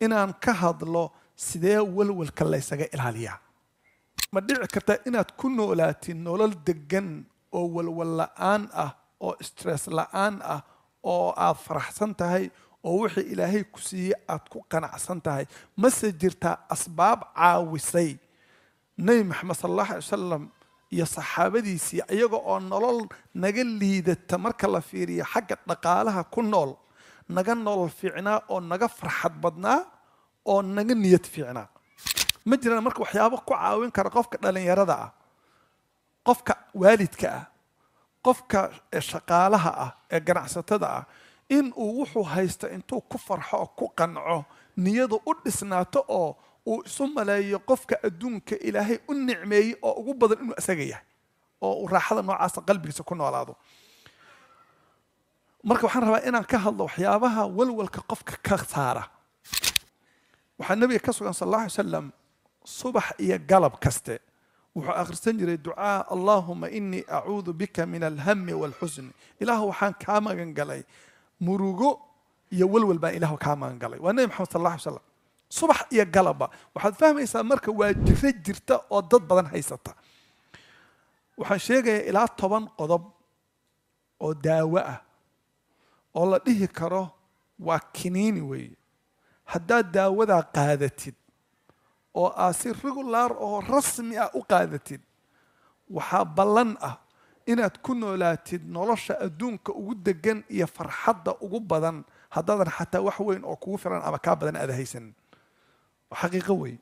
inaan ka hadlo sidee walwalka laysaga ilaaliyaa ma dhici kartaa inaad ku noolaatid nolol deggan oo walwal la-aan ah oo stress la-aan ah oo aad faraxsan tahay oo wixii ilaahay ku siiyey aad ku qanacsan tahay mase jirtaa asbaab caawisay nebi maxamed sala allahu alay wasalam iyo saxaabadiisii iyaga oo nolol naga liidata marka la fiiriyo xagga dhaqaalaha ku nool naga nolol fiicnaa oo naga farxad badnaa oo naga niyad fiicnaa ma jiraan marka waxyaabo ku caawin kara qofka dhalinyarada ah qofka waalidka ah qofka shaqaalaha ah ee ganacsatada ah in uu wuxuu haysta intuu ku farxo oo ku qanco niyadu u dhisnaato oo uu isu maleeyo qofka adduunka ilaahay u nicmeeyey oo ugu badan inuu isaga yahay oo uu raaxada noocaasa qalbigiisa ku noolaado marka waxaan rabaa inaan ka hadlo waxyaabaha walwalka qofka ka saara waxaa nebiga ka sugan sal alay salam subax iyo galab kaste wuxuu akhrisan jiray ducaa allahuma inii acuudu bika min alhami walxusni ilaah waxaan kaa magan murugo iyo walwal baan ilah kaa magan waa nebi maxamed sal alla slam subax iyo galabba waxaad fahmaysaa marka waa jiro jirta oo dad badan haysata waxaan sheegayaa ilaa toban qodob oo daawo ah oo la dhihi karo waa kiniini weeye haddaad daawadaa qaadatid oo aad si regulaar oo rasmi ah u qaadatid waxaa ballan ah inaad ku noolaatid nolosha adduunka ugu degan iyo farxadda ugu badan haddaadan xataa wax weyn oo kugu filan ama kaa badan aada haysanin xaqiiqo wey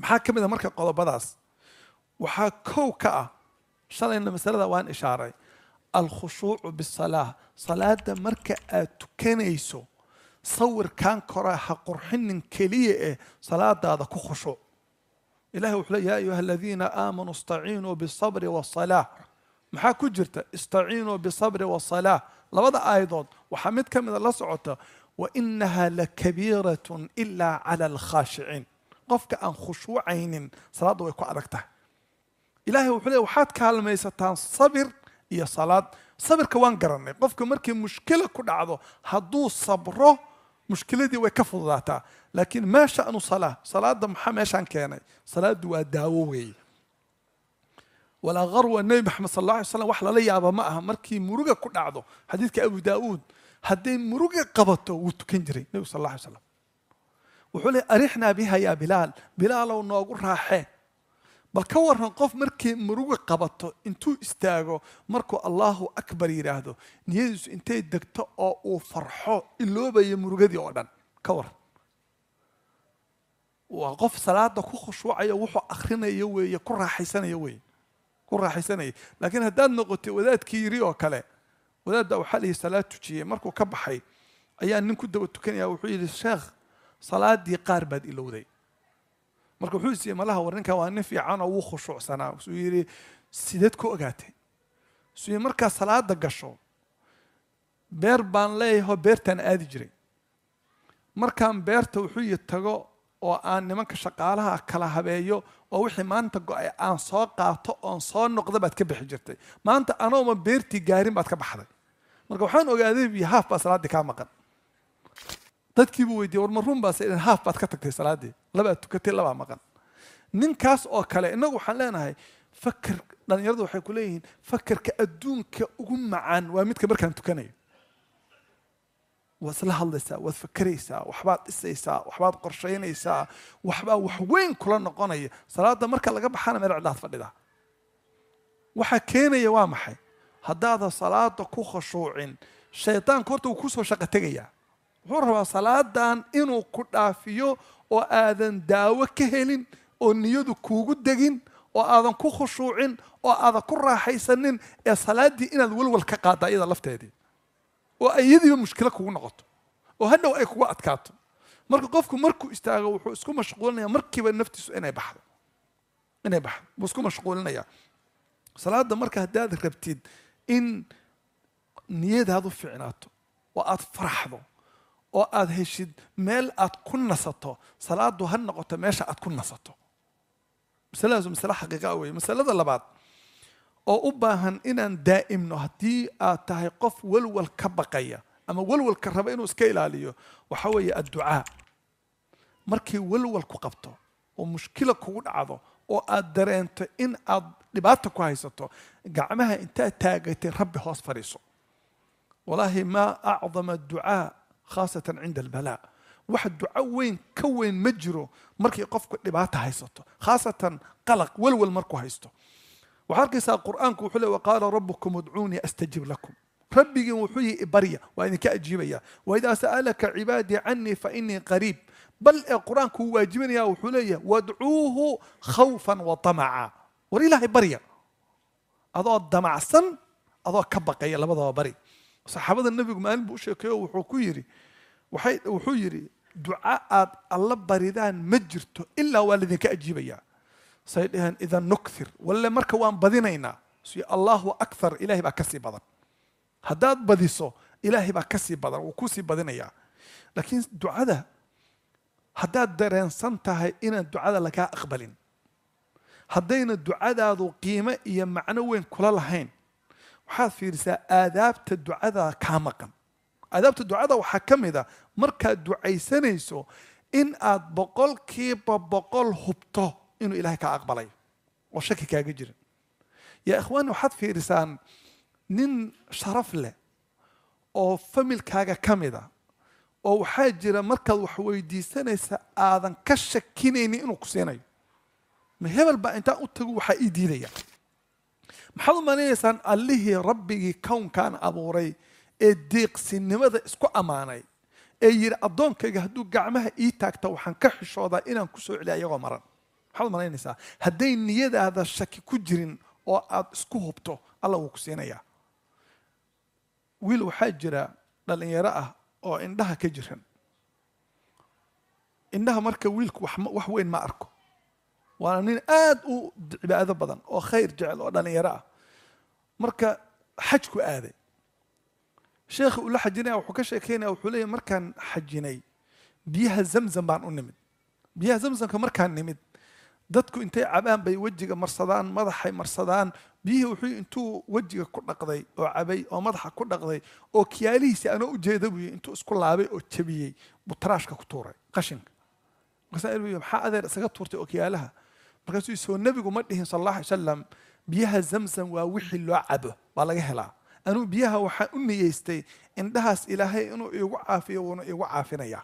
maxaa ka mid a ah marka qodobadaas waxaa kow ka ah shalayna masalada waan ishaaray الخشوع بالصلاة صلاة مركة تكنيسو صور كان كرا حقرحن كلية صلاة هذا كو خشوع إلهي وحلي يا أيها الذين آمنوا استعينوا بالصبر والصلاة محاكو جرت استعينوا بالصبر والصلاة لبدا أيضاً وحمد كم إذا لصعت وإنها لكبيرة إلا على الخاشعين قفك أن خشوعين صلاة ويكو عركته إلهي وحلي وحات كالميستان صبرت iyo salaad sabirka waan garanay qofka markii mushkila ku dhacdo hadduu sabro mushkiladii way ka fududaataa laakiin maa shanu salaa salaada maxaa meeshaan keenay salaadu waa daawo weeye walaa walaaarwa nebi maxamed sal alla alay slam wax lala yaaba ma aha markii muruga ku dhacdo xadiidka abu daa'uud hadday muruga qabato wuu tukan jiray nebigu sal alla alay slam wuxuu le arixnaa biha yaa bilaal bilaalow noogu raaxee bal ka waran qof markii muruga qabato intuu istaago markuu allaahu akbar yidhaahdo niyadiisu intay degto oo uu farxo iloobayo murugadii oo dhan ka waran waa qof salaada ku khushuucayo wuxuu akrinayo weeye ku raaxaysanayo weeye ku raaxaysanaya laakiin haddaad noqotay wadaadkii yiri oo kale wadaadda waxaa la salaad tujiyey markuu ka baxay ayaa nin ku daba tukanaya wuxuu yidhi sheekh salaadii qaar baad ilowday marka wuxuu siiyey malaha war ninkan waa nin fiican oo wuu khushuucsanaa suu yidhi sideed ku ogaatay suu yidhi markaa salaada gasho beer baan leeyaho beertaan aadi jiray markaan beerta wuxuu yi tago oo aan nimanka shaqaalaha kala habeeyo oo wixii maanta go-ay aan soo qaato oon soo noqda baad ka bixi jirtay maanta anooma beertii gaarin baad ka baxday marka waxaan ogaaday biyo haaf baa salaadii kaa maqan dadkii buu weydiiye war ma run baase idhan haaf baad ka tagtay salaaddii labaad tukatay labaa maqan ninkaas oo kale innagu waxaan leenahay fakr dhallinyaradu waxay ku leeyihiin fakarka adduunka ugu macaan waa midka markaan tukanayo waad isla hadlaysaa waad fakeraysaa waxbaad dhisaysaa waxbaad qorshaynaysaa waxbaa wax weyn kula noqonaya salaadda marka laga baxana meel cidlaad fadhida waxa keenaya waa maxay haddaadan salaada ku khashuucin shaydaanku horta wuu kusoo shaqo tegayaa wuxuu rabaa salaadan inuu ku dhaafiyo oo aadan daawo ka helin oo niyadu kuugu degin oo aadan ku khushuucin oo aadan ku raaxaysanin ee salaaddii inaad walwal ka qaada iyada lafteedii oo iyadiiba mushkilo kugu noqoto oo hadhow ay kugu adkaato marka qofku markuu istaago wuxuu isku mashquulinaya markiiba naftiisu inay baxdo inay baxdo buu isku mashquulinaya salaada marka haddaad rabtid in niyadaadu fiicnaato oo aada faraxdo oo aad heshid meel aad ku nasato salaadu ha noqoto meesha aad ku nasato masaladaasu masale xaqiiqa weeye masalada labaad oo u baahan inaan daa'imno haddii aad tahay qof walwal ka baqaya ama walwalka raba inuu iska ilaaliyo waxa weeye adducaa markii walwal ku qabto oo mushkila kugu dhacdo oo aad dareento in aad dhibaata ku haysato gacmaha intaad taagatay rabbi hoos fadhiiso wallaahi maa acdama ducaa خاصة عند البلاء واحد دعوين كوين مجرو مرك يقف كل بات هيسته خاصة قلق ولول مركو هيسته وعارك يسأل القرآن كوحلة وقال ربكم ادعوني أستجب لكم ربي وحي إبريا وإن كأجيبيا وإذا سألك عبادي عني فإني قريب بل القرآن كو واجبين يا وحلية وادعوه خوفا وطمعا وريلا إبريا أضع الدمع السن أضع كبقية يلا بضاء بريد saxaabada nebigu maalin buu u sheekeeyo wuxuu ku yiri waay wuxuu yidhi duca aad alla baridaan ma jirto ilaa waa laydinka ajiibayaa say dhaheen ida nukthir walle marka waan badinaynaa si allahu akthar ilahay baa kasii badan haddaad badiso ilaahay baa kasii sii badan wuu kusii badinayaa laakiin ducada haddaad dareensan tahay inaan ducada lagaa aqbalin haddayna ducadaadu qiimo iyo macno weyn kula lahayn waxaad fiirisaa aadaabta ducada kaa maqan aadaabta ducada waxaa ka mid a ah, markaad ducaysanayso in aad boqolkiiba boqol hubto inuu ilaahay kaa aqbalay oo shaki kaaga jirin yaa ikhwaani waxaad fiirisaan nin sharaf leh oo familkaaga ka mid a ah, oo waxaa jira markaad wax weydiisanaysa aadan ka shakinaynin inuu ku siinayo ma hebel baa intaan u tagu waxaa ii diidaya maxaad u malinaysaan allihii rabbigii kownkan abuuray ee deeqsinimada isku ammaanay ee yidhi addoonkayga hadduu gacmaha ii taagta waxaan ka xishoodaa inaan kusoo celiya iyagoo maran maxaad u umalaynaysaa hadday niyadaada shaki ku jirin oo aad isku hubto alla wuu ku siinayaa wiil waxaa jira dhallinyaro ah oo indhaha ka jiran indhaha marka wiilku wax weyn ma arko waana nin aad u cibaado badan oo khayr jecel oo dhallinyaro ah marka xajku aaday sheekha ula xajinaya wuxuu ka sheekeynaya wuxuu leeyahy markaan xajinay biyaha zamzam baan u nimid biyaha zamzamka markaan nimid dadku intay cabaan bay wejiga marsadaan madaxay marsadaan biyihii wuxuu intuu wejiga ku dhaqday oo cabay oo madaxa ku dhaqday oo kiyaalihiisi anoo ujeeda buy intuu isku laabay oo jabiyey buu ku tuuray qashinka maxaa adeer isaga tuurtay oo kiyaalaha markaasuu soo nebigu ma dhihin sal alla alay salam biyaha zamzam waa wixii loo cabo baa laga helaa anuu biyaha waxaan u niyeystay indhahaas ilaahay inuu iigu caafiyo wuuna iigu caafinaya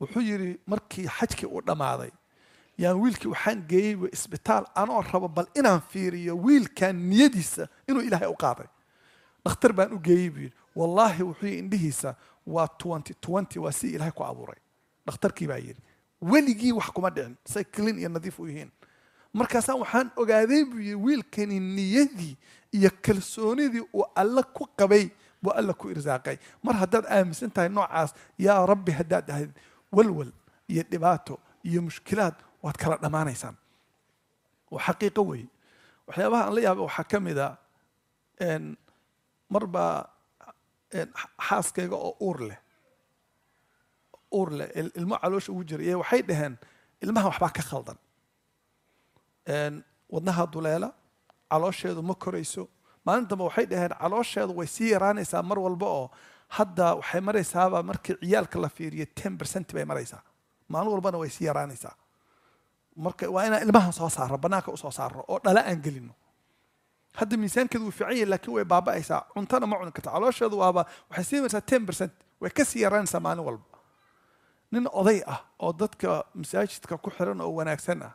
wuxuu yidhi markii xajkii u dhammaaday yaan wiilkii waxaan geeyeyba isbitaal anoo rabo bal inaan fiiriyo wiilkan niyadiisa inuu ilaahay u qaaday dhakhtar baan u geeyey buu yidhi wallaahi wuxuu yidhi indhihiisa waa waa si ilaahay ku abuuray dhakhtarkii baa yidhi weligii wax kuma dhicin say clin iyo nadiif u yihiin markaasaa waxaan ogaaday buu yidhi wiilkani niyadii iyo kalsoonidii uu alle ku qabay buu alle ku irsaaqay mar haddaad aaminsan tahay noocaas yaa rabbi haddaad ahayd walwal iyo dhibaato iyo mushkilaad waad kala dhammaanaysaan xaqiiqo weeye waxyaabaha aan la yaabay waxaa ka mid a ah, mar baa xaaskayga oo uur leh uurleh ilmo caloosha ugu jiray waxay dhaheen ilmaha waxbaa ka khaldan wadnaha duleela caloosheedu ma korayso maalin damba waxay dhaheen caloosheedu way sii yaraanaysaa mar walba oo hadda waxay maraysaaba markii ciyaalka la fiiriyo ten percent bay maraysaa maalin walbana way sii yaraanaysaa marka waa inaan ilmahan soo saarno bannaanka usoo saarno oo dhala aan gelino hadda miisaankeedu wuu fiican yahay lakiin way baaba'aysaa cuntana ma cuni karta caloosheedu waaba waxay sii maraysaa ten percent way ka sii yaraanaysaa maalin walba nin oday ah oo dadka masaajidka ku xiran oo wanaagsan ah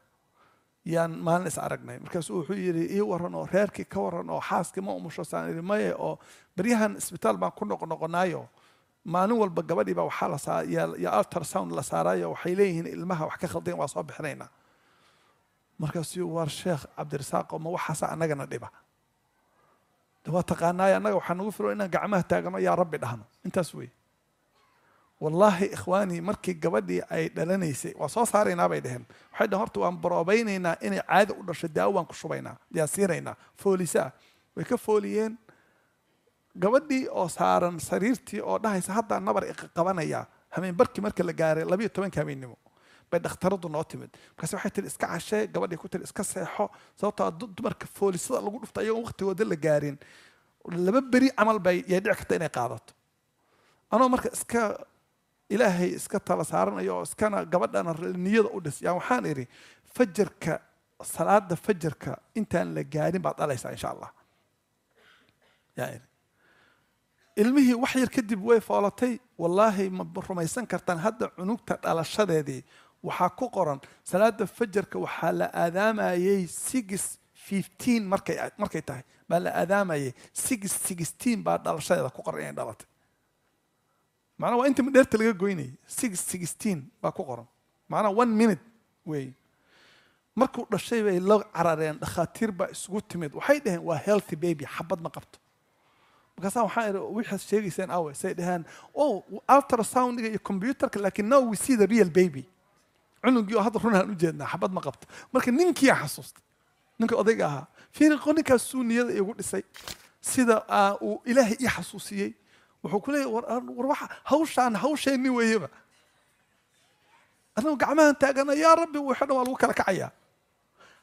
yaan maalin is aragnay markaas wuxuu yidhi ii waran oo reerkii ka waran oo xaaskii ma umusho saan maye oo baryahan isbitaal baan ku noqonoqonaayo maalin walba gabadhiiba waxaa la saa yo altersound la saaraayo waxay leeyihiin ilmaha wax ka khaldeen waa soo bixinaynaa markaasuu war sheekh cabdirasaaqo ma waxaasa annagana ah dhiba waa taqaanaayo annaga waxaa nagu filo inaan gacmaha taagano yaa rabbi dhahno intaas wey wallaahi ikhwaani markii gabadhii ay dhalanaysay waa soo saaraynaa bay dheheen waxay dhaheen horta waan baroobaynaynaa inay caada u dhasho daawo waan ku shubaynaa yaan siinaynaa foolisaa way ka fooliyeen gabadhii oo saaran sariirtii oo dhahaysa haddaan nabar iqaqabanaya hameenbarkii marka la gaaray labayo tobanka habeennimo bay dhakhtaradu noo timid markaas waxay tiri iska cashee gabadhii ku tiri iska seexo sababtoo ah dumarka foolisada lagu dhufto ayagoon waqtigooda la gaarin laba beri camal bay yay dhici karta inay qaadato anoo marka iska ilaahay iska tala saaranaya oo iskana gabadhana niyada u dhis waxaan idhi fajarka salaada fajarka intaan la gaarin baad dhalaysaa insha allah ilmihii wax yar kadib way foolatay wallaahi ma rumaysan kartaan hadda cunugta dhalashadeedii waxaa ku qoran salaada fajarka waxaa la aadaamayey six fifteen markay markay tahay baa la aadaamayay six sixteen baa dhalashadeeda ku qoran inay dhalatay manaa waa inta dherta laga goynayay six sixteen baa ku qoran macnaa one minute weeye markuu dhashay bay la carareen dhakhaatiir baa isugu timid waxay dhaheen waa healthy baby xabad ma qabto markaasaa waxaa ii waxaad sheegaysaan awe say dhaheen o oh, alter soundga iyo computerka lakin now we see the real baby cunugii oo hadda runaan u jeednaa xabad ma qabto marka ninkiiaa xasuustay ninka odayga ahaa fiiri ninkaasuu niyada iigu dhisay sida ah, uu ilaahay ii xasuusiyey wuxuu ku leeya war ah, hawshaan hawsheenni weeyeba anagu gacmahan taagana yaa rabbi wixo dhan waa lagu kala kacayaa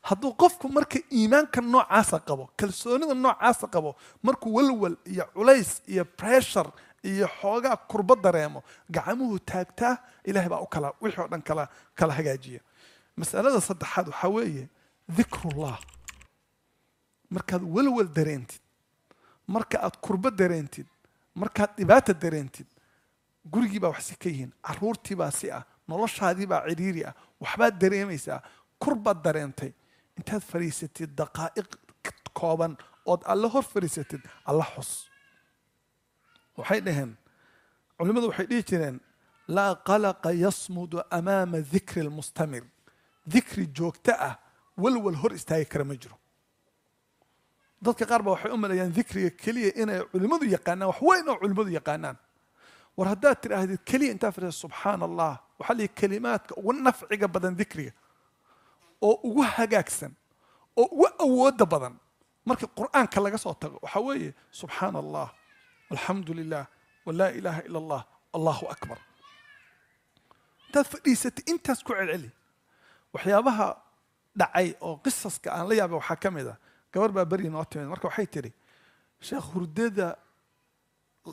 hadduu qofku marka iimaanka noocaasa qabo kalsoonida noocaasa qabo markuu walwal iyo culays iyo pressure iyo xoogaa kurba dareemo gacmuhu taagtaa ilahay baa u kala wixii o dhan kala kala hagaajiya masalada saddexaad waxaa weeye dikrullah markaad walwal dareentid marka aad kurbo dareentid markaad dhibaata dareentid gurigii baa wax si ka yihiin caruurtiibaa si ah noloshaadiibaa ciriiri ah waxbaad dareemaysaa kurbaad dareentay intaad fadhiisatid daqaa'iq kooban ood alle hor fadhiisatid alla xus waxay dhaheen culimmadu waxay dhihi jireen laa qalaqa yasmudu amaama dikri lmustamir dikri joogto ah walwal hor istaagi kara ma jiro dadka qaar ba waxay u maleeyaan dikriga keliya inay culimmadu yaqaanaan wax weyn oo culimmadu yaqaanaan war haddaad tidhaahdid keliya intaa fadhisa subxaan allah waxaa lihi kelimaadka ugu nafciga badan dikriga oo ugu hagaagsan oo ugu awoodda badan marka qur-aanka laga soo tago waxaa weeye subxaana allah alxamdu lilah walaa ilaaha ila allah allahu akbar intaad fadhiisatay intaas ku celceli waxyaabaha dhacay oo qisaska aan la yaabay waxaa ka mid a ah gabar baa beri noo timid marka waxay tidhi sheekh hurdada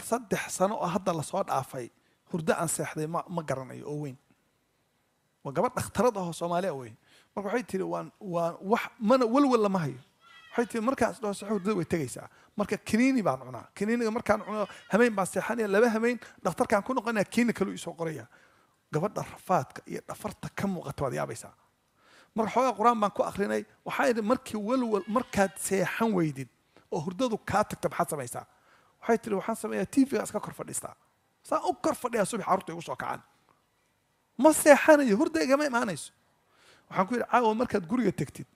saddex sano oo hadda lasoo dhaafay hurdo aan seexday ma ma garanayo oo weyn waa gabadh dhakhtarad ahoo soomaaliya weyn marka waxay tihi waan waan wax mana welwel lama hayo waxay tii markaas dhao sexo hurdada way tegaysaa marka kiniini baan cunaa kiniiniga markaan cuno hameyn baan seexanaya laba hameyn dhakhtarkaan ku noqonaya kiini kaluu isoo qoraya gabadha rafaadka iyo dhafarta ka muuqata waad yaabaysaa mar xoogaa qur-aan baan ku akrinay waxaa idhi markii walwal markaad seexan weydid oo hurdadu kaa tagta maxaad samaysaa waxay tihi waxaan sameeyaa tv-ga iska kor fadhiistaa saa u kor fadhiyaa subax carruurta igu soo kacaan ma seexanayo hurda igama imaanayso waxaan ku yidhi caawa markaad guriga tegtid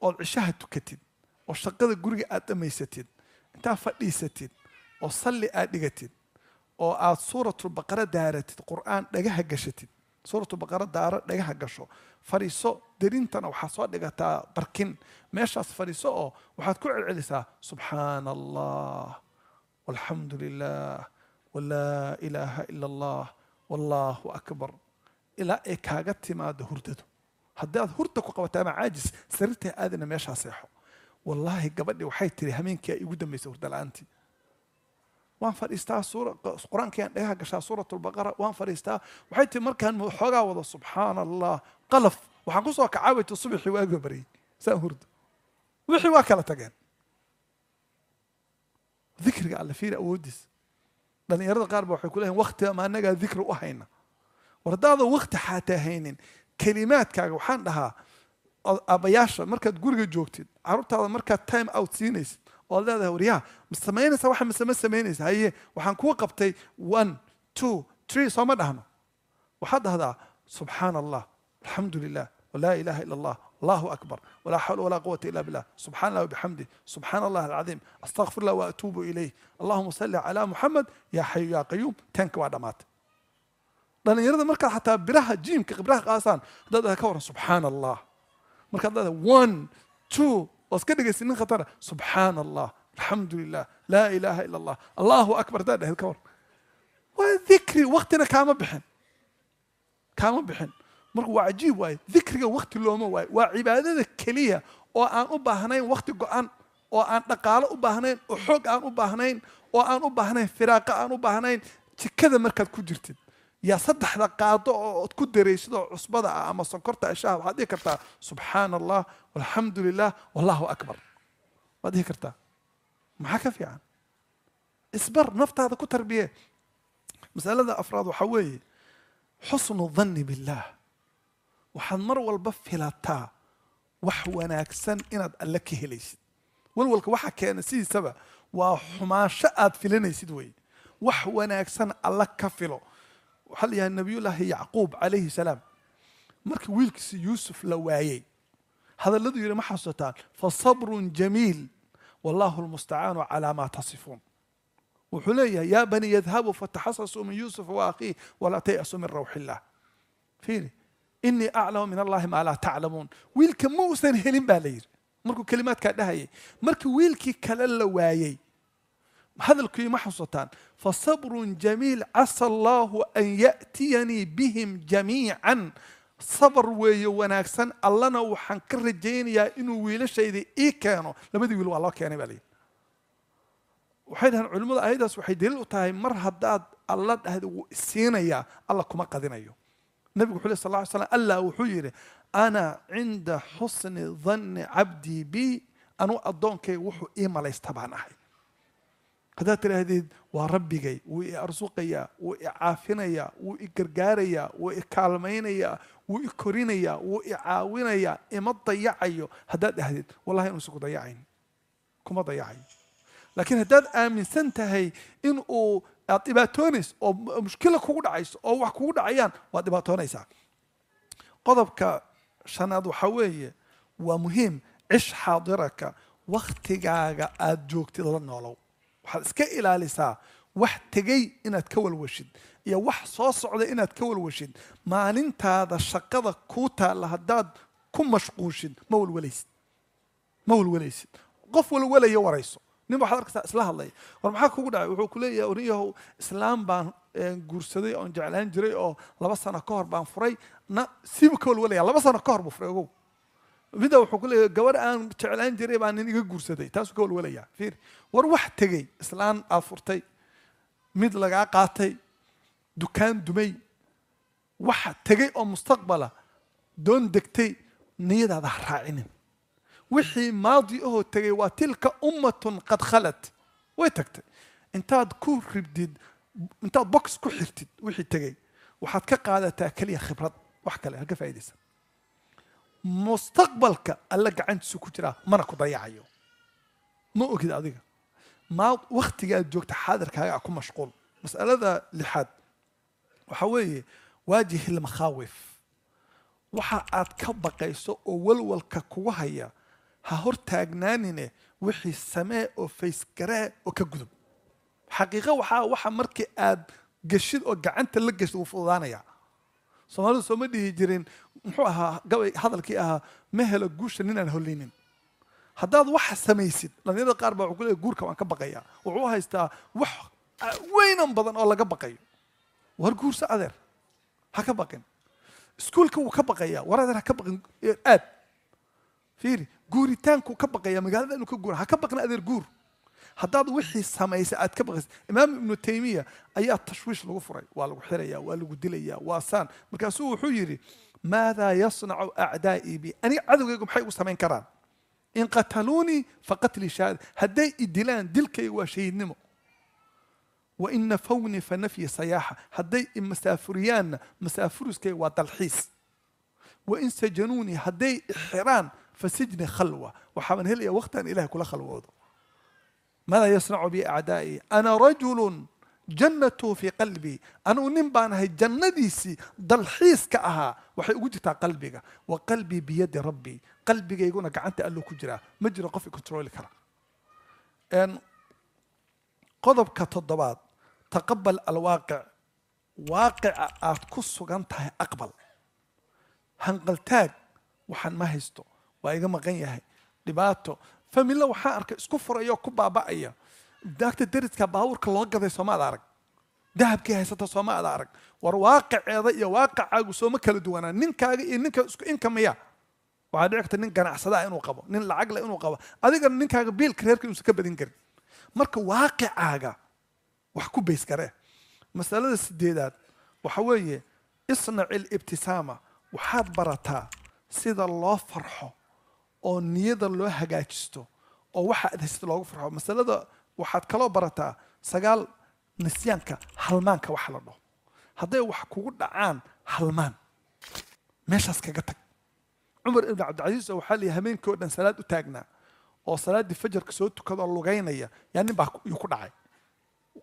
ood cishaha tukatid oo shaqada guriga aad dhammaysatid intaad fadhiisatid oo salli aad dhigatid oo aad suuratulbaqara daaratid qur-aan dhagaha gashatid suuratu baqara daaro dhagaha gasho fadhiiso derintana waxaad soo dhigataa barkin meeshaas fadhiiso oo waxaad ku celcelisaa subxaana allah walxamdu lilah walaa ilaaha ila allah wallaahu akbar ilaa ay kaaga timaado hurdadu haddii aad hurda ku qabato ama caajis sarirta aadina meeshaa seexo wallaahi gabadhi waxay tiri hameenkii hameenkiia igu dambaysa la aantii waan fadhiistaa qur-aankayaan dhagaha gashaa suurat lbaqara waan fadhiistaa waxay tii markaan xoogaa wado subxaan allah qalaf waxaan kusoo soo kacaa waytu subaxii waa gobariyey saan hurdo wixii waa kala tageen dikriga alle fiiri awoodiis dhallinyarada qaar ba waxay kuleeyihin waktiga ma anagaa dikri u hayna war haddaadoo wakti xaataa haynin kelimaadkaaga waxaan dhahaa aabbayaasha markaad guriga joogtid caruurtaada markaad time out siinaysid oo leedahay wariyaha ma samaynaysa waxa ma sama samaynaysa haye waxaan kuu qabtay one two three soo ma dhahno waxaad dhahdaa subxaan allah alxamdu lilah walaa ilaha ila allah الله أكبر ولا حول ولا قوة إلا بالله سبحان الله وبحمده سبحان الله العظيم أستغفر الله وأتوب إليه اللهم صل على محمد يا حي يا قيوم تنك وعدمات لأن يرد مركا حتى براها جيم كبراها قاسان هذا كورا سبحان الله مركا هذا 1 2 waa iska dhegaysa nin khatara subxaana allah alxamdu lilah laa ilaaha ila allah allahu akbar daad dhahed ka war waa dikri waktina kaama bixin kaama bixin marka waa cajiib waaye dikriga wakti looma waayo waa cibaadada keliya oo aan u baahnayn wakti go-an oo aan dhaqaalo u baahnayn oo xoog aan u baahnayn oo aan u baahnayn firaaqa aan u baahnayn jikada markaad ku jirtid yaa saddexda qaado oo ood ku daraysidoo cusbada ah ama sonkorta ashaha waxaad dhihi kartaa subxaana allah walxamdu lilah wallahu akbar waad dhihi kartaa maxaa ka fiican isbar naftaada ku tarbiye masalada afraad waxaa weeye xusnu danni billaah waxaad mar walba filataa wax wanaagsan inaad alle ka helaysid walwalka waxa keena sidiisaba waa xumaasho aad filanaysid weeye wax wanaagsan alla ka filo waxaa la yidhaha nabiyullaahi yacquub calayhi salaam markii wiilkiisi yuusuf la waayey hadalladuu yidhi ma xasuusataan fa sabrun jamiil wallaahu lmustacaanu calaa maa tasifuun wuxuu leeyahay yaa bani yadhabuu fataxasasuu min yuusufa wa akhiih walaa tay'asuu min rawxi illah fiiri inii aclamu min allahi maa laa taclamuun wiilka ma uusan helin baa la yidhi markuu kelimaadkaa dhahayay markii wiilkii kale la waayey هذا الكريم حصلتان فصبر جميل عسى الله أن يأتيني بهم جميعا صبر وي وناكسن الله نو حنكر الجين يا إنو ويل الشيء ذي إيه كانوا لما دي يقولوا الله كان بالي وحيد هن علم الله أيضا وحيد دل وتعي مر هداد الله هذا سينا يا الله كما قدينا يو نبي صلى الله عليه وسلم ألا وحير أنا عند حسن ظن عبدي بي أنو أضون كي وحو إيه ما ليستبعنا حي haddaad tidhaahdeed waa rabbigay wuu i arsuqayaa wuu i caafinayaa wuu i gargaarayaa wuu i kaalmaynayaa wuu i korinayaa wuu i caawinayaa ima dayacayo haddaad dhahdeed wallahi inuusan ku dayacayn kuma dayacayo laakiin haddaad aaminsan tahay in uu aad dhibaatoonays oo mushkila kugu dhacayso oo wax kugu dhacayaan waad dhibaatoonaysaa qodobka shanaad waxa weeye waa muhiim cish xaadiraka wakhtigaaga aada joogtid la noolow waxaad iska ilaalisaa wax tegey inaad ka walwashid iyo wax soo socda inaad ka walwashid maalintaada shaqada kuu taalla haddaad ku mashquushid ma walwalaysid ma walwalaysid qof walwalaya warayso nin waxaad arkaysaa isla hadlaya war maxaa kugu dhacay wuxuu ku leeyahay orinyahow islaam baan eh, guursaday oon jeclaan jiray oo laba sano ka hor baan furay na siibu ka walwalaya laba sano ka hor buu furay ogow mida wuxuu ku leeya gabar aan jeclaan jiray baa nin iga guursaday taasuu ka walwalayaa fiir war wax tegey islaan aad furtay mid lagaa qaatay dukaan dumay wax tegey oo mustaqbala doon degtay niyadaada ha raacinin wixii maadi ahoo tegay waa tilka ummatun qad khalat way tagtay intaad ku ribdid intaad box ku xirtid wixii tegey waxaad ka qaadataa keliya khibrad wax kale haka faa'idaysan mustaqbalka alla gacantiisu ku jiraa mana ku dayacayo ma ogid adiga maa waktiga aad joogta xaadirkaaga a ah ku mashquul mas'alada lixaad waxa weeye waajihi lmakhaawif waxa aad ka baqayso oo walwalka kugu haya ha hor taagnaanine wixii samee oo faysgaree oo ka gudub xaqiiqo waxaa waxa markii aad geshid oo gacanta la geshid wuu fududaanayaa soomaalidu sooma dhihi jirin muxuu ahaa gabay hadalkii ahaa ma helo guusha ninaan holleynin haddaad waxa samaysid dhalinyarada qaar baa wuxuu ku leey guurka waan ka baqayaa wuxuu haystaa wax weynan badan oo laga baqayo war guursa adeer ha ka baqin iskuolka wuu ka baqayaa war adeer ha ka baqin aad fiiri guuritaanku ka baqayaa magaalada inuu ka guura ha ka baqna adeer guur haddaad wixii samaysay aad ka baqaysa imaam ibnu taymiya ayaa tashwiish lagu furay waa lagu xiraya waa lagu dilaya waa saan markaasuu wuxuu yidhi maadaa yasnacu acdaa'ii bi aniga cadowgaygu maxay ugu samayn karaan in qataluunii faqatlii shahaada hadday idilaan dilkayga waa shahiidnimo wain nafawni fa nafyi sayaaxa hadday imasaafuriyaanna masaafuriskayga waa dalxiis wain sajanuunii hadday ixiraan fa sijni khalwa waxaaban helaya wakhtaan ilahay kula khalwoodo ماذا يصنع بي أعدائي أنا رجل jannatu fii qalbii anugu nin baan ahay jannadiisii dalxiiska ahaa waxay ugu jirtaa qalbiga wa qalbii biyadi rabbii qalbigayguna gacanta allo ku jiraa ma jiro qof icontroli kara qodobka toddobaad taqabal alwaaqic waaqica aad ku sugan tahay aqbal hanqaltaag waxaan ma haysto waa iga maqan yahay dhibaato familo waxaa arkay isku furayo ku baaba'aya daagta dariska baabuurka loo gaday sooma ad arag dahabkii haysata sooma ad arag war waaqiceeda iyo waaqacaagu sooma kala duwanaa ninkaaga iyo ninka isku inka miya waxaa dhici karta nin ganacsadaah inuu qabo nin lacagle inuu qabo adigana ninkaaga biilka reerka inuusan ka badin karin marka waaqicaaga wax ku bays masalada sideedaad waxa weeye isnaci libtisaama waxaad barataa sida loo farxo oo niyada loo hagaajisto oo waxa aad haysata loogu farxo masalada waxaad kaloo barataa sagaal nisyaanka halmaanka waxa la dhaho hadday wax kugu dhacaan halmaan meeshaas kaga tag cumar ibn cabdicasiis oo waxaa layihi hameenkii oo dhan salaad u taagnaa oo salaadii fajarka soo tukadoo lugaynaya yaa nin ku dhacay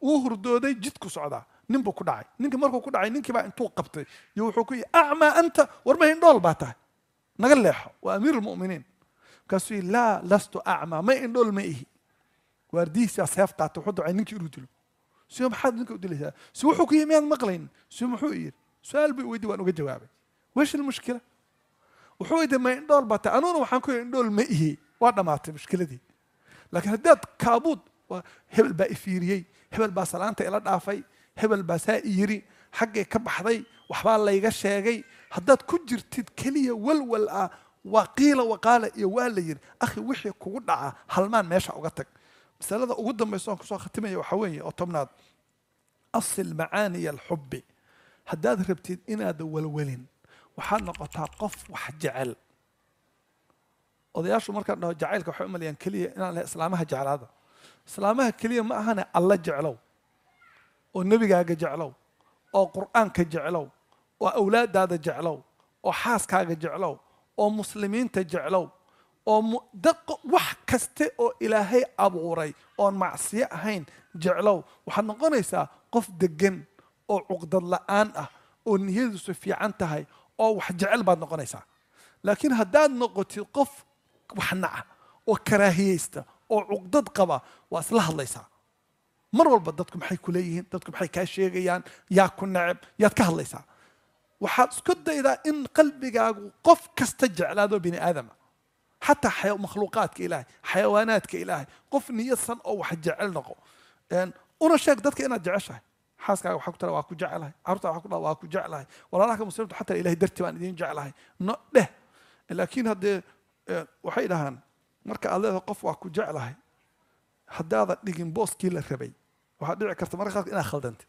wuu hurdooday jidku socdaa nin buu ku dhacay ninka markuu ku dhacay ninkii baa intuu qabtay iyo wuxuu ku yidhi acmaa anta war ma hindhool baa tahay naga leexo waa amiiru lmu'miniin markaasuu yihi laa lastu acma ma indhool ma ihi waardihiisaa seef qaata wuxuu dacay ninkii inuu dilo siyo maxaad ninka u dilaysaa si wuxuu ku yimi aad maqlaynin siyo muxuu yidhi su-aal buu weydi waan uga jawaabay wesh ilmushkila wuxuu yidhi ma indhool baa tahay anuguna waxaan ku yidhi indhool ma ihi waa dhammaatay mushkiladii laakiin haddaad kaabuud hebel baa ifiiriyey hebel baa salaanta ila dhaafay hebel baa saa i yiri xaggay ka baxday waxbaa layga sheegay haddaad ku jirtid keliya walwal ah waa qiila waqaala iyo waa la yidhi akhi wixii kugu dhaca halmaan meesha uga tag masalada ugu dambaysa oon kusoo khatimaya waxaa weeye oo tobnaad asil macaaniya alxubbi haddaad rabtid inaada walwelin waxaad noqotaa qof wax jecel odayaashu markaan dhaho jacaylka waxay umalayaan keliya inaan lahay islaamaha jeclaada islaamaha keliya ma ahane alla jeclow oo nebigaaga jeclow oo qur-aanka jeclow oo awlaadaada jeclow oo xaaskaaga jeclow oo muslimiinta jeclow oo wax kaste oo ilaahay abuuray oon macsiyo ahayn jeclow waxaad noqonaysaa qof degan oo cuqdad aan ah oo niyadiisu fiican tahay oo wax jecel baad noqonaysaa laakiin haddaad noqotid qof waxnaca oo karaahiyeysta oo cuqdad qaba waa isla hadlaysaa mar walba dadku maxay ku leeyihiin dadku maxay kaa sheegayaan yaa ku neceb yaad ka hadlaysaa waxaad isku daydaa in qalbigaagu qof kasta jeclaado bini aadama xataa makhluuqaadka ilaahay xayawaanaadka ilaahay qof niyadsan oo wax jecel noqo una sheeg dadka inaad jeceshahay xaaskaaga waxaa ku tala waa ku jeclahay carruurtaa waxaa ku dhaha waa ku jeclahay walaalahka muslimiintu xataa ilahay darti baan idiin jeclahay no dheh laakiin haddee waxay dhahaan marka aad leedahay qof waa ku jeclahay haddaadan dhigin booskii la rabay waxaad dhici karta marka qaarka inaad khaldantay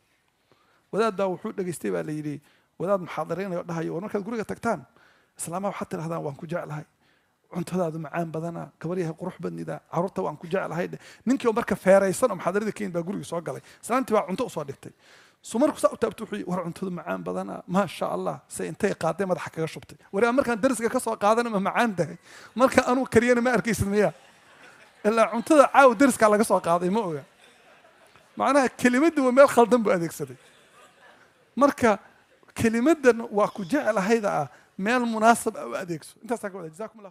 wadaad baa wuxuu dhegaystay baa la yidhi wadaad muxaadaraynaya o dhahayo war markaad guriga tagtaan islaamaha waxaad tirahdaan waan ku jeclahay cuntadaadu macaan badana gabaryahay qurux badnida caruurta waan ku jeclahay ninkii oo marka feeraysan oo muxaadarada keyn baa gurigii soo galay islaantii baa cunto usoo dhigtay so marku saa u taabta wuxuu war cuntadu macaan badana maasha allah se intay qaaday madaxa kaga shubtay wari markaan dariska ka qaadana ma macaan tahay marka anuu kariyana ma arkaysid miya ilaa cuntada caaw dariskaa laga soo qaaday ma oga macnaha kelimadii wa meel khaldan buu adeegsaday marka kelimadan waa ku jeclahayda ah meel munaasab a ah u adeegso intaasaan ka wada jazakum